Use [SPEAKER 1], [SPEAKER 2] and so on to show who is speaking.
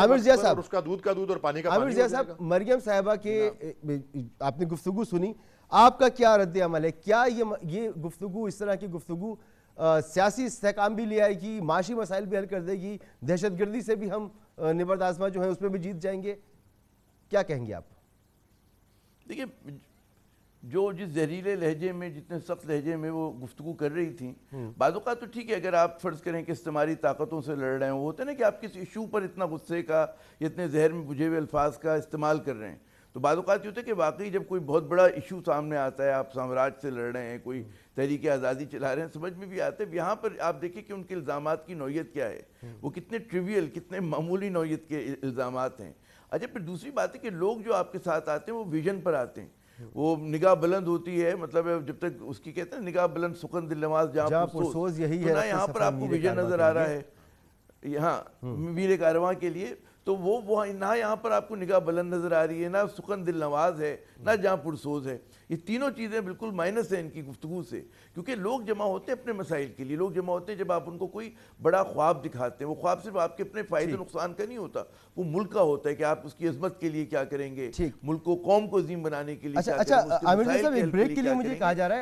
[SPEAKER 1] आमिर जिया साहब
[SPEAKER 2] उसका दूध का दूध और पानी का आमिर जिया साहब मरियम साहबा के आपने गुफ्तु सुनी आपका क्या रद्द अमल है क्या ये ये गुफ्तु इस तरह की गुफ्तु सियासी इसकाम भी ले आएगी माशी मसाइल भी हल कर देगी दहशत गर्दी से भी हम निबरद आजमा जो है उसमें भी जीत जाएंगे क्या कहेंगे आप
[SPEAKER 1] देखिए जो जिस जहरीले लहजे में जितने सख्त लहजे में वो गुफ्तु कर रही थी हम्म। बाज़ा तो ठीक है अगर आप फ़र्ज़ करें कि इस्तेमारी ताकतों से लड़ रहे हैं वो होते ना कि आप किस इशू पर इतना गुस्से का इतने जहर में बुझे हुए अल्फाज का इस्तेमाल कर रहे हैं तो बाज़ात ये होते है कि वाकई जब कोई बहुत बड़ा इशू सामने आता है आप साम्राज्य से लड़ रहे हैं कोई हम्म। तहरीक आज़ादी चला रहे हैं समझ में भी आते हैं यहाँ पर आप देखिए कि उनके इल्ज़ाम की नोयीत क्या है हम्म। वो कितने ट्रिवियल कितने मामूली नौीयत के इल्ज़ाम हैं अच्छा फिर दूसरी बात है कि लोग जो आपके साथ आते हैं वो विजन पर आते हैं वो निगाह बुलंद होती है मतलब जब तक उसकी कहते हैं निगाह बुलंद सुकन दिल नमाज जहाँ यही तो है यहाँ पर आपको विजय नजर आ रहा है यहाँ हम्म। मीर कारवा के लिए तो वो वो ना यहाँ पर आपको निगाह बुलंद नज़र आ रही है ना सुखन दिल नवाज है ना जहाँ पुरसोज है ये तीनों चीज़ें बिल्कुल माइनस हैं इनकी गुफ्तु से क्योंकि लोग जमा होते हैं अपने मसाइल के लिए लोग जमा होते हैं जब आप उनको कोई बड़ा ख्वाब दिखाते हैं वो ख्वाब सिर्फ आपके अपने फ़ायदे नुकसान का नहीं होता वो मुल्क का होता है कि आप उसकी अजमत के लिए क्या करेंगे मुल्क को कौम को अजीम बनाने के लिए अच्छा अच्छा ब्रेक के लिए मुझे कहा जा रहा है